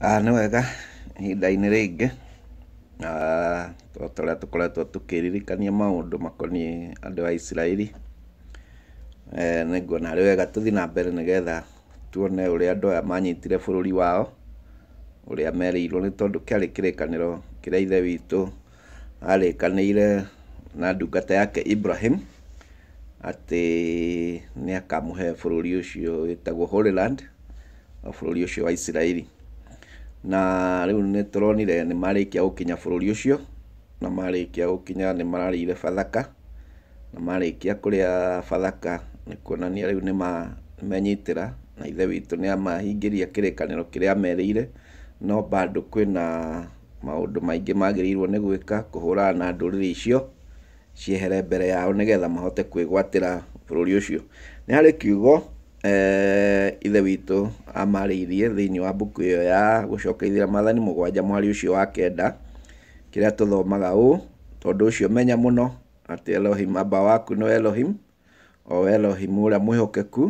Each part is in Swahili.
Ah, nä wega ihinda-inä rĩngĩ ah, ta ũrĩa tũkoretwo tũkĩririkania maũndũ makoniĩ andũ a isiraeli eh, nä nguona arĩ wega tũthiĩ na mbere getha tuone ũrĩa andũ aya manyitire ri wao ũrĩa merĩirwo nĩ tondũ kĩarĩ kĩrĩkanĩro kĩrĩa ithe kanä ire na ndungata yake ibrahim atĩ nĩ akamũhe bũrũri ũcio wĩtagwo holy land bũrũri ũcio wa isiraeli na rä u nä tå ronire nä marä kia gå kinya bå rå ri å cio na marä kia gå kinya nä mararä ire bathaka na marä kia kå rä a bathaka nä kuonania rä u nä menyitä ra na ithe witå nä amahingä ria kä rä kanä kä rä ire no bado kwina maundu maingi magirirwo ni gwika kuhurana na ndũrĩrĩ icio ciehere mbere yao nigetha mahote kwigwatira bururi ucio ni hari kiugo Eh, ithe irie thä thĩiniĩ wa mbuku yo ya gũcokeithĩria maathani mũgwanja mwari cio wa kenda kĩrĩa tũthomaga ũũ tondũ ũcio menya mũno atĩ Elohim aba waku no Elohim o Elohim ũrĩa mwĩhokeku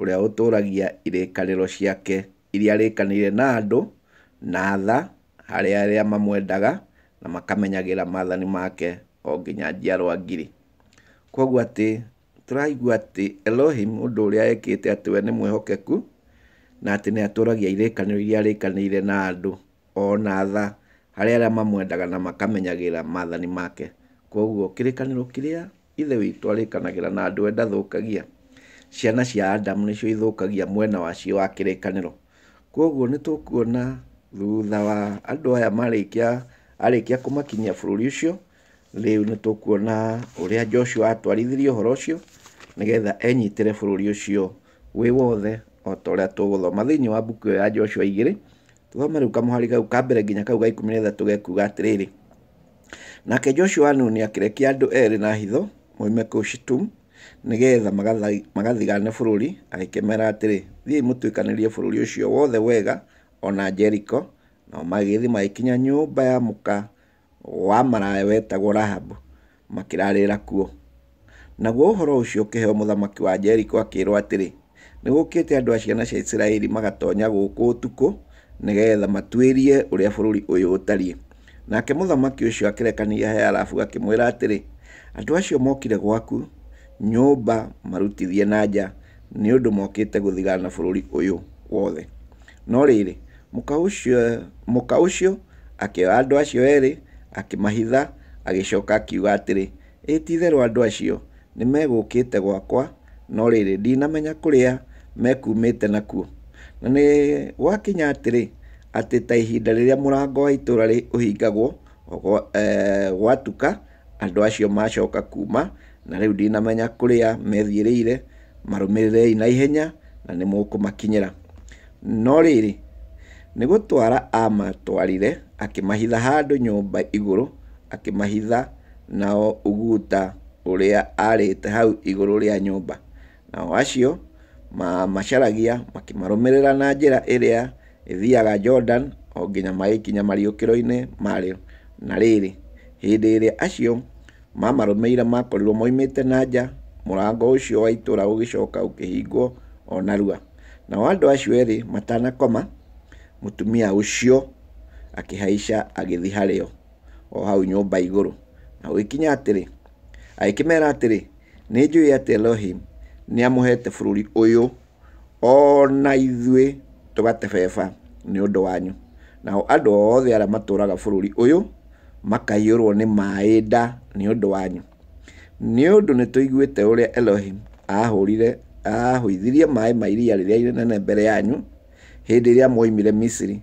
ũrĩa ũtũũragia irĩkanĩro ciake iria ire na andå na tha rä a mamwendaga na ra mathani make o nginya njiarwa ngiri. Kuoguo tũraigua atĩ Elohim ũndũ ũrĩa ekĩte atĩ we nĩ mwĩhokeku na atĩ nĩ atũũragia irĩkanĩro iria arĩkanĩire na andũ ona tha harĩ arĩa mamwendaga na makamenyagĩrĩra mathani make. Koguo kĩrĩkanĩro kĩrĩa ithe witũ arĩkanagĩra na andũ we ndathũkagia, ciana cia Adamu nĩcio ithũkagia mwena wacio wa kĩrĩkanĩro. Koguo nĩ tũkuona thutha wa andũ aya marĩkia arĩkia kũmakinyia bũrũri ũcio, rĩu nĩ tũkuona ũrĩa Joshua atwarithirie ũhoro ũcio nĩgetha enyitĩre bũrũri ũcio wĩ wothe o ta ũrĩa tũgũthoma thĩinĩ wa mbuku ĩyo ya Joshua igĩrĩ tũthome rĩu kamũhari kau ka mbere nginya kau ga ikũmi na ithatũ gekuga atĩrĩrĩ nake Joshua nuni akĩrekia andũ erĩ na hitho moime kũu Shitumu nĩgetha magathigane bũrũri agĩkĩmera atĩrĩ thiĩ mũtuĩkanĩrie bũrũri ũcio wothe wega o na Jeriko nao magĩthiĩ magĩkinya nyũmba ya mũka wa maraya wetagwo Rahabu makirarira kuo naguo ũhoro ucio ũkĩheo muthamaki wa Jeriko akĩĩrwo atĩrĩ nĩ gũkĩte andũ a ciana cia Isiraeli magatonya gũkũ ũtukũ nĩgetha matuĩrie ũrĩa bũrũri ũyũ ũtariĩ nake mũthamaki ũcio akĩrekania he arabu akimwira atĩrĩ andu acio mokire gwaku nyũmba marutithie na nja undu mokite guthigana na bũrũri uyu wothe no riri mũka ũcio mũka ũcio akĩoya acio erĩ akĩmahitha agĩcoka akiuga atĩrĩ ĩ ti-itherũ andũ acio nĩ megũkĩte gwakwa no rĩrĩ ndinamenya kũrĩa mekumĩte nakuo na nĩ gwakinya atĩrĩ atĩ ta ihinda rĩrĩa mũrango wa itũũra ũhingagwo e, gwatuka andũ acio macoka kuma na rĩu ndinamenya kũrĩa methiĩrĩire marũmĩrĩrei na ihenya na nĩ mũkũmakinyĩra no rĩrĩ nĩ gũtwara amatwarire akimahitha handũ nyumba iguru akimahitha nao Uguta uria aarĩte hau iguru ria nyumba Nao acio mamacaragia makĩmarũmĩrĩra na njĩra ĩrĩa ĩthiaga Jordan o nginya magĩkinya mariũkĩro-inĩ mari Na riri hĩndĩ ĩrĩa acio mamarũmĩrĩire makorirwo moimĩte na nja, mũrango ũcio wa itũũra ũgĩcoka ũkĩhingwo o narua. Nao andũ acio eerĩ matanakoma, mutumia ucio akihaisha agithi harä o hau nyumba iguru na gwĩkinya atĩrĩ agĩkĩmera atĩrĩ nĩ njũĩ atĩ elohim nĩ amũhete bũrũri ũyũ ona ithuĩ tũgatebeba ni ũndũ wanyu nao andũ othe ara maturaga bũrũri ũyũ makaiyũrwo ni maida nda nĩ wanyu ni ũndũ nĩ tũiguĩte ũrĩa elohim ahurire ahuithirie mai ma iria rĩrĩa inene mbere yanyu hĩndĩ ĩrĩa moimire misiri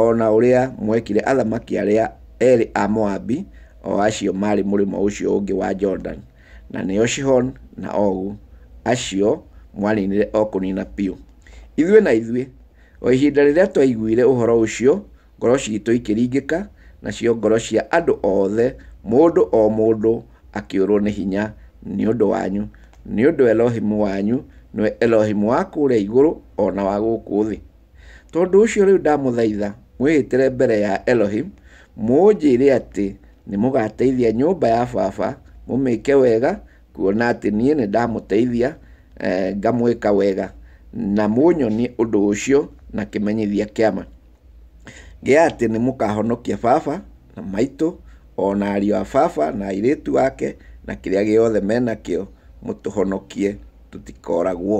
ona uria mwekire athamaki aria eri a Moabi o acio mari murimo ucio ungi wa Jordan na nio Shihon na Ogu acio mwaninire o kunina piu ithuĩ na ithuĩ o ihinda rĩrĩa twaiguire ũhoro ũcio ngoro ciitũ na nacio ngoro cia andu othe mũndũ o mũndũ akĩũrwo ni hinya ni undu wanyu ni undu elohimu wanyu ni elohimu wa kũũrĩa igũrũ o na wa gũkũ thĩ tondũ ũcio rĩu ndamũthaitha mwĩhĩtĩre mbere ya Elohim mũnjĩre atĩ nĩ mũgateithia nyũmba ya baba mũmĩke wega kuona atĩ niĩ nĩ ndamũteithia e, ngamwĩka wega na mũnyonie ũndũ ũcio na kĩmenyithia kĩama gĩa atĩ nĩ mũkahonokia baba na maitũ ona ariũ a baba na airĩtu wake na kĩrĩa gĩothe menakĩo mũtũhonokie tũtikoragwo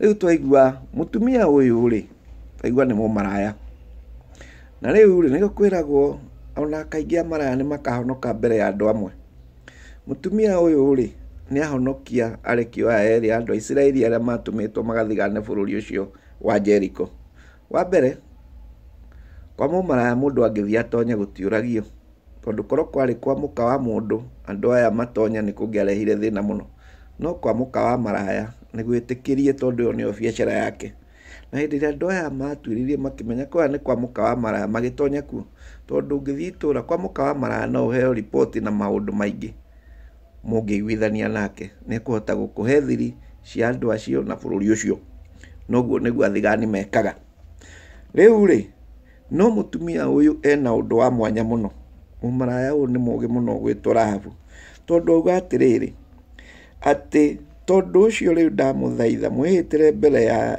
rĩu twaigua mũtumia ũyũ rĩ twaigua nĩ mũmaraya na rĩu rĩ nĩguo kwĩragwo ona kaingĩ amaraya nĩ makahonoka mbere ya andũ amwe mũtumia ũyũ rĩ nĩ ahonokia arekio aya erĩ andũ a isiraeli arĩa matũmĩtwo magathigane bũrũri ũcio wa jeriko wa mbere kwa mũmaraya mũndũ angĩthiĩ atonye gũtiũragio tondũ korwo kwarĩ kwa mũka wa mũndũ andũ aya matonya nĩ kũngĩarehire thĩna mũno no kwa mũka wa maraya nĩ gwĩtĩkĩrie tondũ ĩyo nĩyo biacara yake hä ndä ä rä a andå aya matuä rä re makä menya ka nä kwamå kawa maraya magä tonyakuo tondå ngä thitå ra kwamå ka wa maraya no å heona maå ndå maingä må ngä iguithania nake nä kå hota gå kå hethiri cia ndå acio na bå rå ri å cio guo äguthigaarä urä no må tumia å yå ena å ndå wa mwanya må no maraya å yå nä mågä må no gwä tå raabu tondå aug atä rä rä atä thaitha mwä hä tä re mbere ya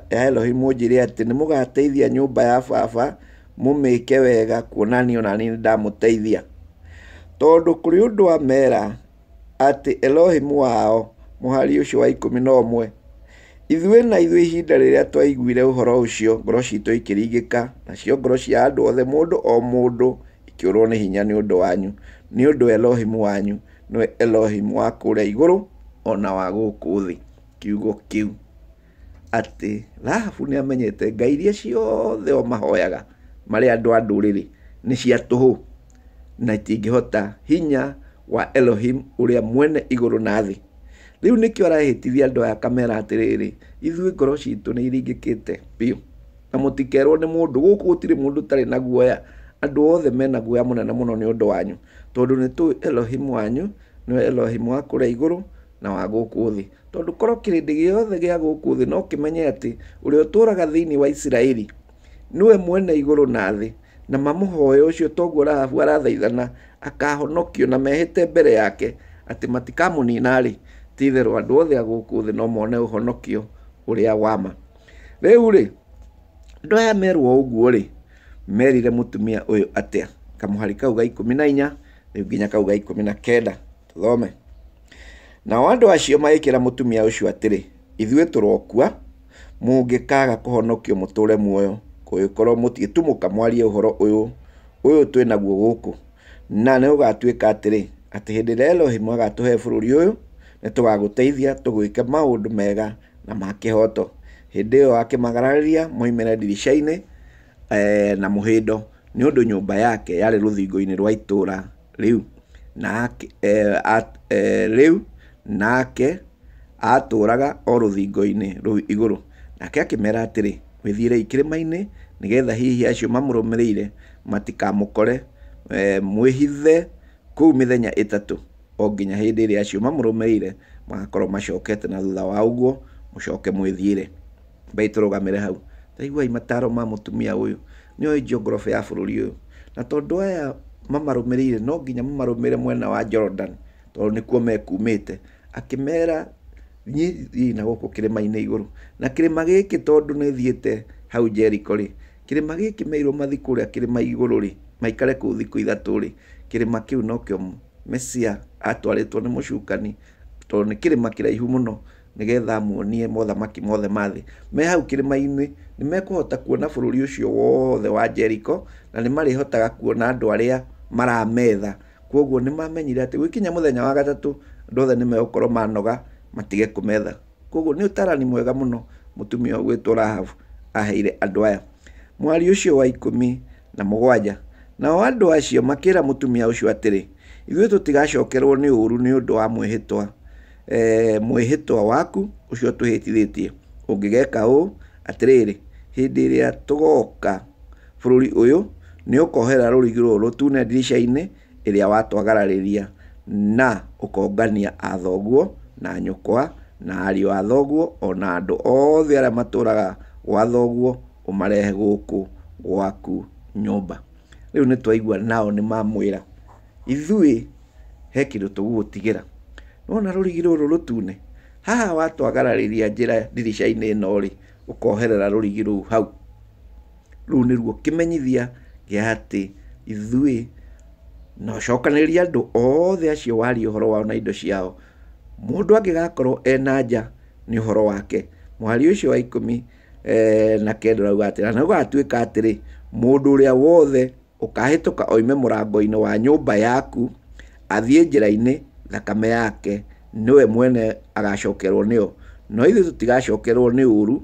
atä nä ati ni nyå mba ya baba ke wega kuonania ona ni ndamuteithia tondu kuri undu amera ati elohimu wao å cio wa mi na mwe ithuä na ithuĩ ihinda a twaiguire å cio ngoro citũ ikĩringĩka nacio ngoro cia andå othe ndå o å rwo nä hinya å ndå wanyu å ndå elohimu wanyu nĩ elohimu wa igå rå ona wa gũkũ thĩ kiugo kiu ati Rahabu nä amenyete ngai iria ciothe o mahoyaga marĩ andå a rä nĩ cia tũhũ na itingĩhota hinya wa Elohim ũrĩa mwene igũrũ na thĩ. Rĩu nĩkĩo arahĩtithia andũ aya rä atĩrĩrĩ, ithuĩ ngoro citũ nĩ iringĩkĩte biũ na mũtikerwo nĩ mũndũ, gũkũ gũtirĩ mũndũ ũtarĩ na guoya, andũ othe mena guoya mũnene nä å ndå wanyu, tondå nä tũĩ Elohim wanyu nĩwe Elohim wa kũrĩa igũrũ na wa gå thä tondå korwo kĩrĩndĩ gĩothe gĩa gũkũ thĩ no kĩmenye atĩ ũrĩa ũtũũraga thĩinĩ wa isiraeli nĩwe mwene igũrũ na thĩ na mamũhoe ũcio toguo rahabu arathaithana akahonokio na mehĩte mbere yake atä matikamå ninarä itherũ andå othe agå kå thä no mone ũhonokio ũrĩa wama rĩu-rĩ andũ aya merwo ũguo-rĩ merire mũtumia ũyũ kamå kamũhari kau ga ikũmi na inya u nginya kau ga mi na kenda thome nao andũ acio magĩkĩra mũtumia ũcio atĩrĩ ithuĩ tũrokua mũngĩkaaga kũhonokio mũtũũre muoyo kũngĩkorwo mũtigĩtumũka mwarie ũhoro ũyũ ũyũ twĩ naguo gũkũ na nĩ gũgatuĩka atĩrĩ atĩ hĩndĩ ĩrĩa elohimu agatũhe bũrũri ũyũ nĩ tũgagũteithia tũgwĩke maũndũ mega na ma kĩhooto hĩndĩ ĩyo akĩmagararĩria moimĩre ndirica-inĩ eh, na mũhĩndo nĩ ũndũ nyũmba yake yarĩ rũthingo-inĩ rwa itũũra rĩu na eh, eh, rĩu nake atũraga o rũthingo-inĩ rũu igũrũ nake akĩmera atĩrĩ mwĩthiĩrei kĩrĩma-inĩ nĩgetha hihi acio mamũrũmĩrĩire matikamũkore e, mwĩhithe kũu mĩthenya ĩtatũ o nginya hĩndĩ ĩrĩa acio mamũrũmĩrĩire magakorwo macokete na thutha wa ũguo mũcoke mwĩthiĩre mbei hau taiguai mataro ma mũtumia ũyũ nĩoĩ geography ya bũrũri uyu na tondũ aya mamarũmĩrĩire no nginya mamarũmĩrĩre mwena wa Jordan tondũ nĩkuo mekumĩte akimera nyi na gũkũ kĩrĩma ine iguru na kĩrĩma giki tondu ni thiete hau Jericho ri kĩrĩma giki meiro mathi kũrĩa kĩrĩma igũrũ rĩ maikare thiku ithatu ri rĩ kiu no kyo Mesia atwarĩtwo nĩ mũcukani tondũ nĩ kĩrĩma kĩraihu mũno muonie motha maki mothe mathi me hau kĩrĩma-inĩ nĩ mekũhota kuona bururi ucio wothe wa Jericho na nĩ marĩhotaga kuona andu aria marametha kwoguo ni mamenyire ati gwikinya muthenya wa gatatu andå othe nä megåkorwo manoga matige metha koguo nĩ ũtarani mwega mũno mũtumia ũgwĩtwo rahabu aheire andå aya mwari cio wa ikũmi na mũgwanja nao andå acio rä mũtumia tå tigacokerwo nä å ru nä å ndå wa mwĩhĩtwa e, eh, twa waku ũcio tũhĩtithĩtie ũngĩgeka ũũ atĩrĩrĩ hĩndĩ ĩrĩa tũgoka bũrũri ũyũ nĩ ũkohera rũrigi rũrũ rũtune ndirica a watwagararä ria na ũkongania athoguo na nyukwa na ariũ athoguo ona andũ othe arĩa maturaga gwa thoguo ũmarehe gũkũ gwaku nyũmba. ni twaigua nao mamwira ithui he kĩndũ tugutigira nĩwona rũrigi rũrũ rũtune, haha watwagararĩria njĩra ndirica-inĩ ĩno-rĩ, ũkoherera rũrigi rũu hau. Rũu nĩruo kĩmenyithia gĩa atä ithuä na ũcokanĩrĩria andũ othe acio waria ũhoro wao na indo ciao mũndũ angĩgakorwo ena nja nĩ ũhoro wake mwaria ũcio wa ikũmi eh, na kenda rauga atĩrĩ na gũgatuĩka atĩrĩ mũndũ ũrĩa wothe ũkahĩtũka oime mũrango-inĩ wa nyũmba yaku athiĩ njĩra-inĩ thakame yake nĩwe mwene agacokerwo nĩyo no ithuĩ tũtigacokerwo nĩ ũru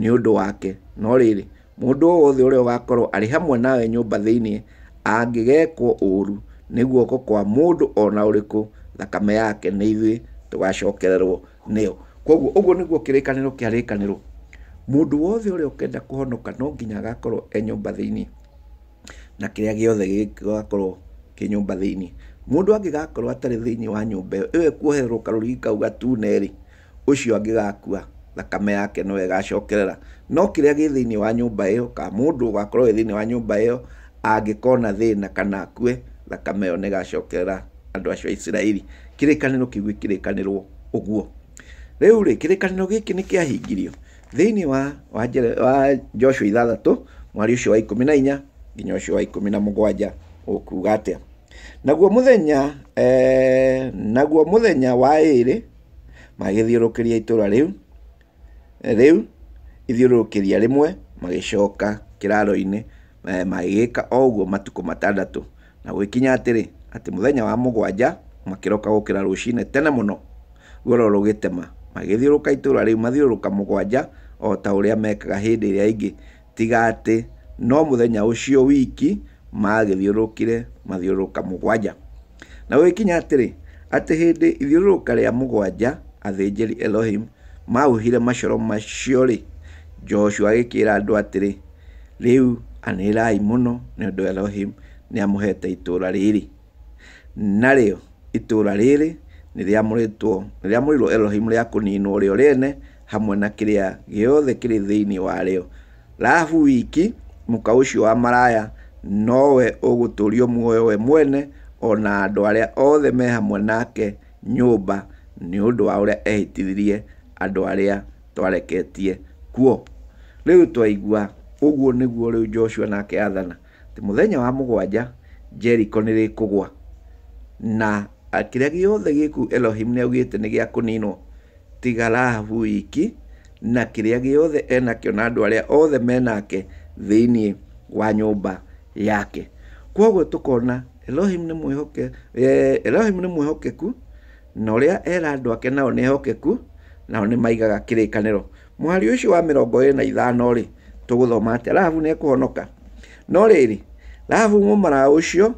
nĩ ũndũ wake no rĩrĩ mũndũ o wothe ũrĩa ũgakorwo arĩ hamwe nawe nyũmba thĩinĩ angĩgekwo ũru nä guoko kwa må ndå ona å rä kå thakame yake nä ithuä tå gacokererwo nä yo koguo å guo nä guo kä rä kanä ro kä arä kanä ro må ndå wothe å rä a å kenda kå honoka no nginya agakorwo e nyåmba thä inä na kä rä a gä othe gägakorwo kä nyåmba thä inä må ndå angä gakorwo atarä thä inä wa nyå mba ä yo ä yo ekuohererwo karå kau gatunerä å cio angä gakua thakame yake no ĩgacokerera no kĩrĩa gĩ thĩinĩ wa nyũmba ĩyo ka mũndũ ũgakorwo wĩ thĩinĩ wa nyũmba ĩyo angĩkona thĩna kana akue thakame ĩyo nĩ ĩgacokerera andũ acio a isiraeli kĩrĩkanĩro kĩu gĩkĩrĩkanĩrwo ũguo rĩu rĩ kĩrĩkanĩro gĩkĩ nĩ kĩahingirio thĩinĩ wa wa, wa joshua ithathatũ mwari ũcio wa ikũmi na inya nginya ũcio wa ikũmi na mũgwanja ũkuga atĩa naguo mũthenya eh, naguo mũthenya wa ĩrĩ magĩthiũrũkĩria itũũra rĩu eh, rĩu ithiũrũrũkĩria rĩmwe magĩcoka kĩraro-inĩ eh, magĩgĩka o ũguo matukũ matandatũ na gwikinya atiri ati muthenya wa mugwanja makiroka gukira rucine tene muno ruoro rugitema magithiuruka itura riu mathiuruka mugwanja o ta uria mekaga hindi iria ingi tiga ati no muthenya ucio wiki magithiurukire mathiuruka mugwanja na gwikinya atiri ati hindi ithiururuka ria mugwanja athinjiri Elohim mauhire macoro macio ri Joshua agikira andu atiri riu anirai muno ni undu Elohim nä amuhete itå ra rä rä narä o itå ra rä rä nä rä amå rä irwo elohimu rä a kå ninwo rä o rene hamwe na kä rä a gä othe kä rä thä inä warä o wiki muka å cio wa maraya nowe å gå tå rio muoyo we mwene ona andå arä a othe me hamwe nake nyå mba nä å ndå wa å rä a ehätithirie andå arä a twareketie kuo rä u twaigua å guo nä guo rä u joshua nake athana atĩ muthenya wa mũgwanja Jericho nĩ rĩkũgwa na kĩrĩa gĩothe gĩku Elohim nĩ augĩte nĩ gĩa kũninwo tiga Rahabu na kĩrĩa gĩothe enakĩo na andũ arĩa othe menake thĩiniĩ wa nyũmba yake kwoguo tũkona Elohim nĩ mwĩhoke e, Elohim nĩ mwĩhokeku na ũrĩa era andũ ake nao nĩ ehokeku nao nĩ maigaga kĩrĩkanĩro mwari ũcio wa mĩrongo ĩrĩ na ithano rĩ tũgũthoma atĩ Rahabu nĩ ekũhonoka no rĩrĩ Rahabu mumara ucio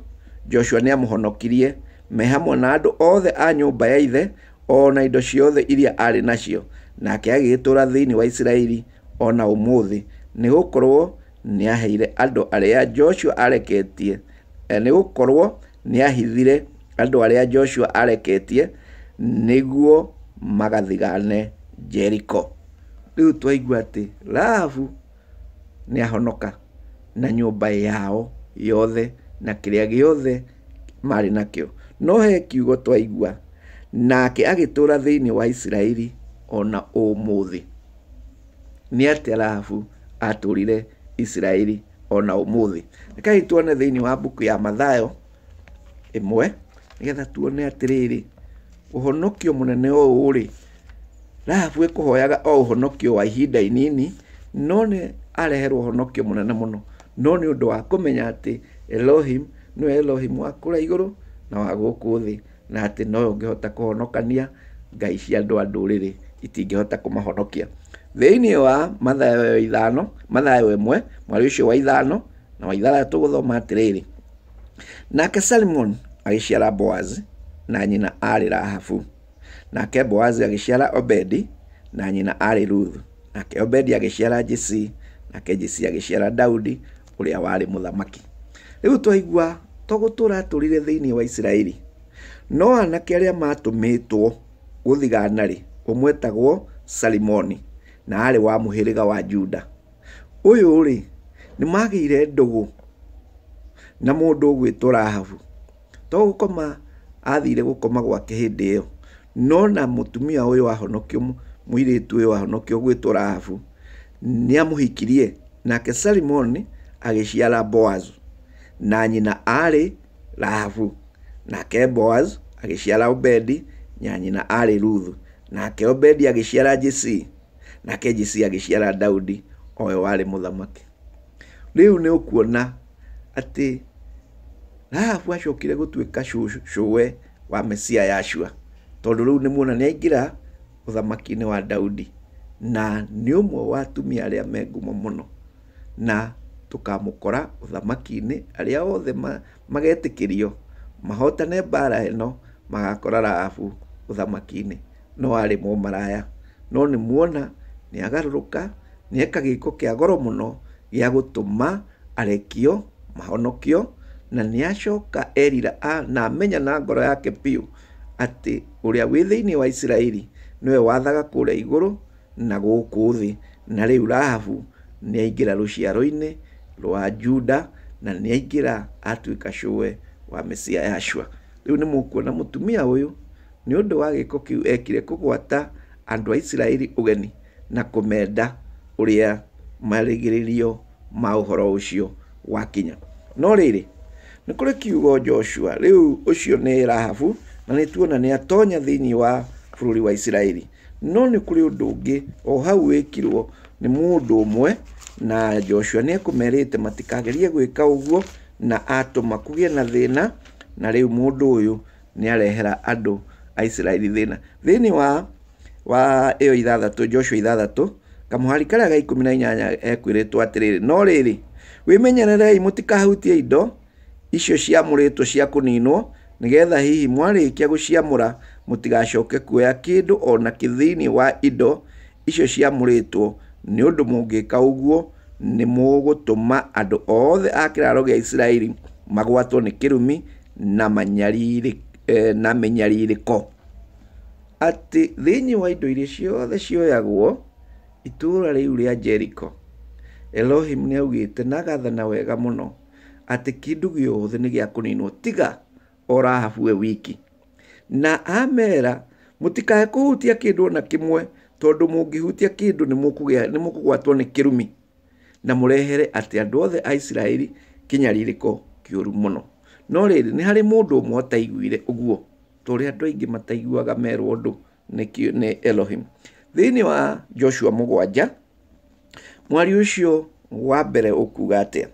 Joshua nä amuhonokirie me hamwe na andå othe a nyå ya ithe ona indo ciothe iria arä nacio nake agĩgĩtũũra thĩinĩ wa isiraeli ona ũmũthĩ nĩ gũkorwo nĩ aheire andũ arĩa joshua areketie eh, nĩ gũkorwo nĩ ahithire andũ arĩa joshua areketie guo magathigane jeriko u twaigua atä rahabu nä ahonoka na nyũmba yao yothe na kä rä a gä othe marä nakä o no he kiugo twaigua nake agä tå ra thä inä wa iciraäri ona å må thä nä atä rahabu atå rire iciraäri ona å må thä nä kai tuone thä iniä wa mbuku ya mathayo ä mwe nä getha tuone atä rä rä å honokio må nene å å rä rahabu ä kå hoyaga o å honokio wa ihinda inini no nä areherwo å honokio må nene må no no nĩ ũndũ wa kũmenya atĩ Elohim nĩwe Elohim wa kũrĩa igũrũ na wa gũkũ thĩ na atĩ nowe ũngĩhota kũhonokania ngai cia andũ a ndũrĩrĩ itingĩhota kũmahonokia. Thĩiniĩ wa Mathayo ithano, Mathayo ĩmwe, mwari ũcio wa ithano na wa ithathatũ gũthoma atĩrĩrĩ, nake Salimoni agĩciara boaz na nyina aarĩ Rahabu, nake Boazi agĩciara Obedi na nyina aarĩ Ruthu, nake Obedi agĩciara Jesii, nake Jesii agĩciara Daudi, uria wari muthamaki riu twaigua togutura turire thiini wa Isiraeli no anake aria matumitwo guthigana ri umwetagwo Salimoni na ari wa muhiriga wa Juda uyu ri ni magiire ndugu na mundu ugwitwo Rahabu to gukoma athire gukoma gwake hindi iyo no na mutumia uyu ahonokio muiritu uyu ahonokio gwitwo Rahabu ni amuhikirie nake Salimoni alishia la Boaz, nanyi na ale Rahabu, nake Boaz alishia la Obedi, nanyi na ale Ruthu, nake Obedi agĩciara Jesii, nake Jesii agĩciara Daudi, oyo warĩ mũthamaki. Rĩu nĩ ũkuona atĩ Rahabu acokire gũtuĩka cũwe wa Mesia Yashua, tondũ rĩu nĩ muona nĩ aingĩra ũthamaki-inĩ wa Daudi na nĩ ũmwe wa atumia arĩa me ngumo mũno na tukamukora uthamaki-inä arä a othe magetä kä rio mahotane mbara ä magakora rahabu uthamaki-inä no arä mo maraya no nä muona nä agarå ka nä eka gä ko kä a goro må no gä a gå tå ma arekio mahonokio na nä acoka erira a, na amenya na ngoro yake biå atä å rä a wä thä inä wa isiraeli nä we wathaga kå rä a igå rå na gå kå thä na rä u rahabu nä aingä ra rå ciaro-inä lwa juda na niaingira atuika cuwe wa mesia kuona må ni å mutumia nä ni ndå wa kä u ekire gwata andu a isiraeli ugeni na gä uria rio ma cio wa kinya no riri nä kå rä kiugo joshua rä u å cio nä rahabu na nä tuona nä atonya thä wa bå rå ri wa isiraeli no nä kå rä å ndå å ngä o hau wä kirwo nä må ndå å mwe na Joshua nä ekå matikagerie gwä uguo na atå kugĩe na thina na ndå å yå nä arehera andå aisiraeli thĩna thĩinĩ wa wa ĩyo ithathatũ joshua ithathatũ kamũhari karĩa ga mi na inyanya ekwĩrĩtwo atĩrĩrĩ no menyererei må tikahutie indo icio two cia nä getha hihi ra må tigacoke kuoya ndå ona thä inä wa indo icio må ngä ka å guo nä ma andå othe a kä raro gä a isiraeli magwatwo nä kä rumi na eh, na mä nyarirä ko atä thä inä wa indo iria ciothe cioyagwo itå ra rä u rä a jeriko elohim nä augä te na gathana wega må no atä kĩndũ gĩothe nĩ gĩa kũninwo tiga o Rahabu we wiki na amera hutia kä ndå ona ndå nä må kå gwatwo nä kä rumi na murehere atä andå othe a isiraeli kinyariiriko kiuru muno no riri ni hari mundu ũmwe ũtaiguire uguo turi andũ aingĩ mataiguaga merwo ũndũ ni Elohim thini wa Joshua mũgwanja mwari ucio wa mbere ũkuga atĩa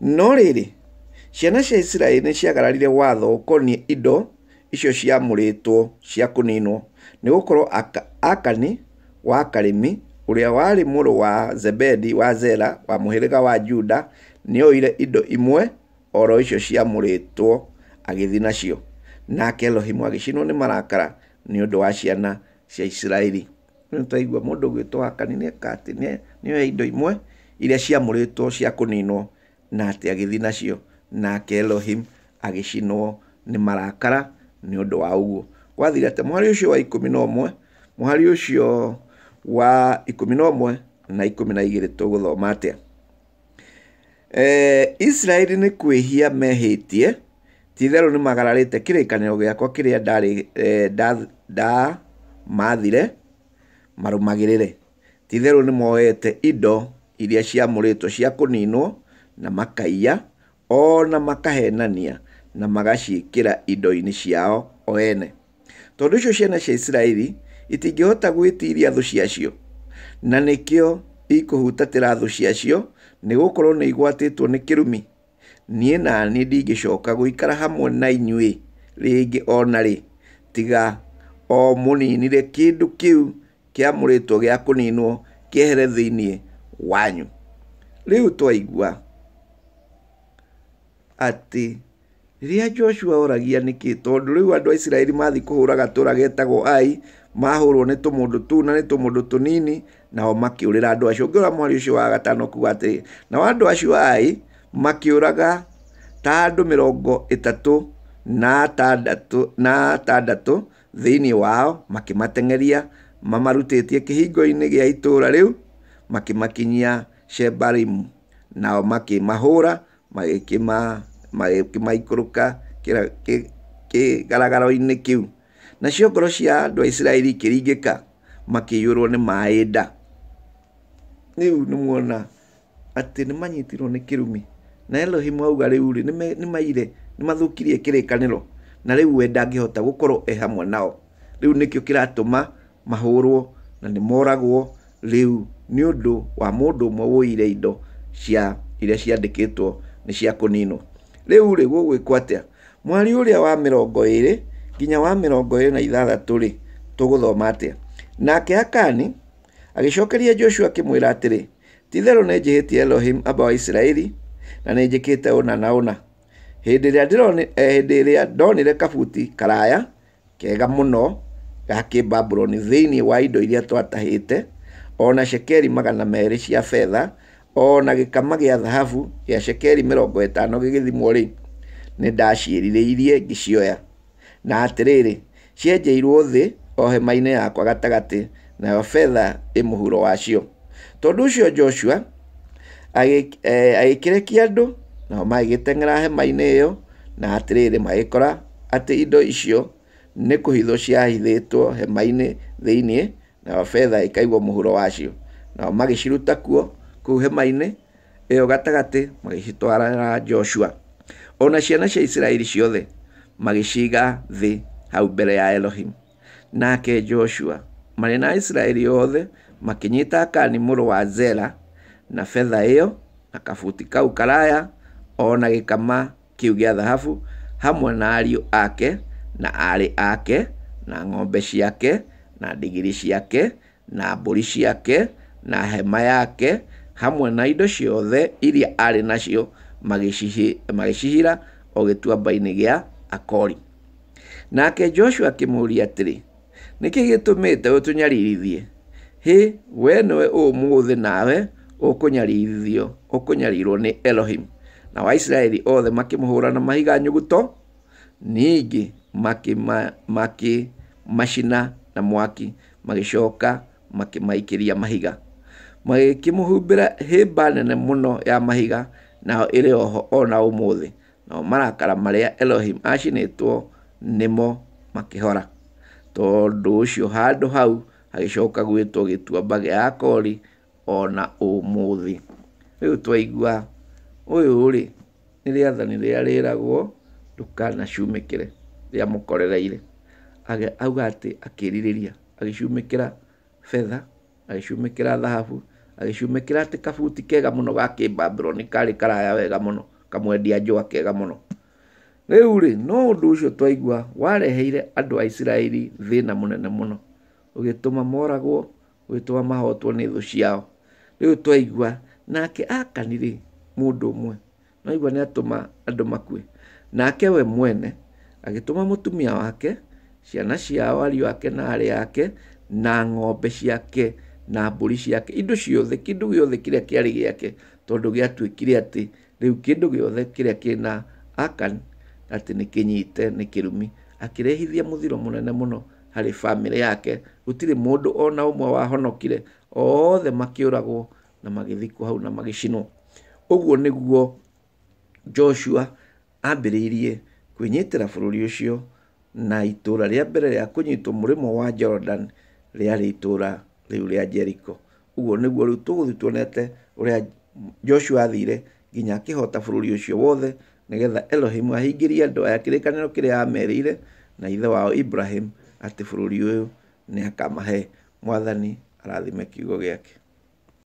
no riri ciana cia Isiraeli nĩ ciagararire watho ũkoniĩ indo icio ciamũrĩtwo cia kũninwo nĩgũkorwo akani wa karĩmi uria wari muru wa zebedi wa zera wa muhiriga wa juda nioire indo imwe oro icio ciamuritwo agithi nacio nake elohimu agicinwo ni marakara ni undu wa ciana cia isiraeli nä twaigua må ndå å gwätwo hakani nä ekatä nä oya indo imwe iria ciamå rä cia kå ninwo na atä agä thiä nacio nake elohim agä ni marakara nä å ndå wa å guo gwathire atä mwari å wa ikå mi na å mwe mwari wa ikumi na ũmwe na ikumi na igĩrĩ tũgũthoma atĩa e, ee, israeli ni kwĩhia mehĩtie titherũ nĩ magararĩte kĩrĩkanĩro gĩakwa kĩrĩa ndarĩ e, ndamathire marũmagĩrĩre titherũ nĩ moete indo iria ciamũrĩtwo cia kũninwo na makaiya o na makahenania na magaciĩkĩra indo-inĩ ciao oene ene tondũ icio ciana cia isiraeli itingĩhota gwĩtiria thu ciacio na nĩkĩo ikũhutatĩra thu ciacio nĩgũkorwo nĩ igwatĩtwo nĩ kĩrumi niĩ nani ndingĩcoka guikara hamwe na inyuĩ ringi ona na tiga o mũninire kĩndũ kĩu kĩamũrĩtwo gĩa kuninwo kĩehere thĩinĩ wanyu rĩu twaigua atĩ rĩrĩa Joshua oragia nĩkĩ tondũ rĩu andũ a Isiraeli mathi kuhuraga gatũũra Ai mahurwo nä tå må ndå na nä tå må ndå tå nini nao makä å rä ra andå acio å ngä å ra mwari å cio wa gatano kuga ati nao andå acio ai makä å raga ta andå mä rongo ä tatå na tandatå thä iniä wao makä mateng'eria mamarutä tie kä hingo-inä gä a itå ra rä u makä makinyia shebarimu nao makä mahå ra magä kä maikå rå ka kä garagaro-inä kä u nacio ngoro cia andå a isiraeli ikĩringĩka ka makĩiyũrwo nä maä nda rĩu nĩ muona atä nä manyitirwo kä rumi na elohimu auga rĩu rĩ nĩ maire rä kanä ro na ngä we gå korwo e hamwe nao ratå ma mahå rwo na nä moragwo nä å ndå wa mwe wå ire indo cia iria two nä cia kũninwo rĩu rĩ gũgwĩkwo atĩa mwari a wa ä rä nginya wa mĩrongo ĩrĩ na ithathatũ rĩ tũgũthoma atĩa nake akani agĩcokeria joshua akĩmwĩra atĩrĩ ti therũ nĩ njĩhĩtie elohim aba wa isiraeli na nĩ njĩkĩte ũna na ũna hĩndĩ ĩrĩa ndĩrone eh, hĩndĩ ĩrĩa ndonire kabuti karaya kega mũno ga kĩbabuloni thĩinĩ wa indo iria twatahĩte ona shekeri magana merĩ cia betha ona gĩkama gĩa thahabu gĩa cekeri mĩrongo ĩtano gĩgĩthimwo rĩ nĩ ndaciĩrirĩirie ngĩcioya na atĩrĩrĩ, cienjeirwo thĩ o hema-inĩ yakwa gatagatĩ, nayo betha ĩ mũhuro wacio. Tondũ ũcio Joshua e, agĩkĩrekia andũ nao magĩgĩteng'era hema-inĩ ĩyo na atĩrĩrĩ magĩkora atĩ indo icio nĩ kũhithwo ciahithĩtwo hema-inĩ thĩiniĩ nayo betha ĩkaigwo mũhuro wacio nao magĩciruta kuo kũu hema-inĩ ĩyo gatagatĩ magĩcitwarĩra Joshua ona ciana cia Isiraeli ciothe magĩciga thĩ hau mbere ya Elohimu. Nake Joshua marĩ na Isiraeli yothe makĩnyita kani mũrũ wa Zera na betha ĩyo na kabuti kau karaya o na gĩkama kĩu gĩa thahabu hamwe na ariũ ake na aarĩ ake na ng'ombe ciake na ndigiri ciake na mbũri ciake na hema yake hamwe na indo ciothe iria aarĩ nacio magĩcihira o gĩtuamba-inĩ gĩa akori nake joshua akĩmũũria atĩrĩ nĩ kĩ gĩtũmĩte ũtũnyaririthie hĩ wee nĩwe ũmũthĩ nawe ũkũnyaririthio ũkũnyarirwo nĩ elohim na waisiraeli othe makĩmũhũra na mahiga nyuguto ningĩ makĩmacina ma, na mwaki magĩcoka makĩmaikĩria mahiga magĩkĩmũhumbĩra hĩmba nene mũno ya mahiga nao ĩrĩ oho ona ũmũthĩ nao marakara marĩa Elohim acinĩtwo nĩmo makĩhora tondũ ũcio handũ hau hagĩcoka gwĩtwo gĩtuamba gĩa Akori ona ũmũthĩ rĩu twaigua ũyũ-rĩ nĩ rĩathani rĩrĩa rĩragwo ndũkanacumĩkĩre rĩa mũkorereire auga atĩ akĩrirĩria agĩcumĩkĩra betha agĩcumĩkĩra thahabu agĩcumĩkĩra atĩ kabuti kega muno ga kĩbabuloni karĩ karaya wega muno kamwendia njũa kega mũno rĩu rĩ no ũndũ cio twaigua wareheire andũ a isiraeli thĩna mũnene mũno ũgĩtũma moragwo ũgĩtũma mahotwo nĩ thũ ciao rĩu twaigua nake akanirĩ mwe ũmwe noigua nĩ atũma andũ makue nake we mwene agĩtũma mũtumia wake ciana ciao ariũ ake na arĩ ake na ng'ombe ciake na mbũri ciake indo ciothe kĩndũ gĩothe kĩrĩa kĩarĩ gĩake tondũ gĩatuĩkire atĩ riu kindu giothe kiria kina akan ati kinyite ni kirumi akirehithia muthiro munene muno hari family yake gũtirĩ mundu ona ũmwe wahonokire othe makiuragwo na magithiku hau na magishino uguo niguo Joshua ambĩrĩirie kwinyitira bũrũri ucio na itura ria mbere ria kũnyitwo murimo wa Jordan ria itura rĩu rĩa Jericho uguo niguo rĩu tũgũthiĩ tuonete ũrĩa Joshua athire nginya akĩhoota bũrũri ucio wothe nigetha Elohim ahingĩrie andũ aya kĩrĩkanĩro kire amerire na ithe wao ibrahim ati bũrũri ũyũ nĩ akamahe mwathani arathime kiugo gĩake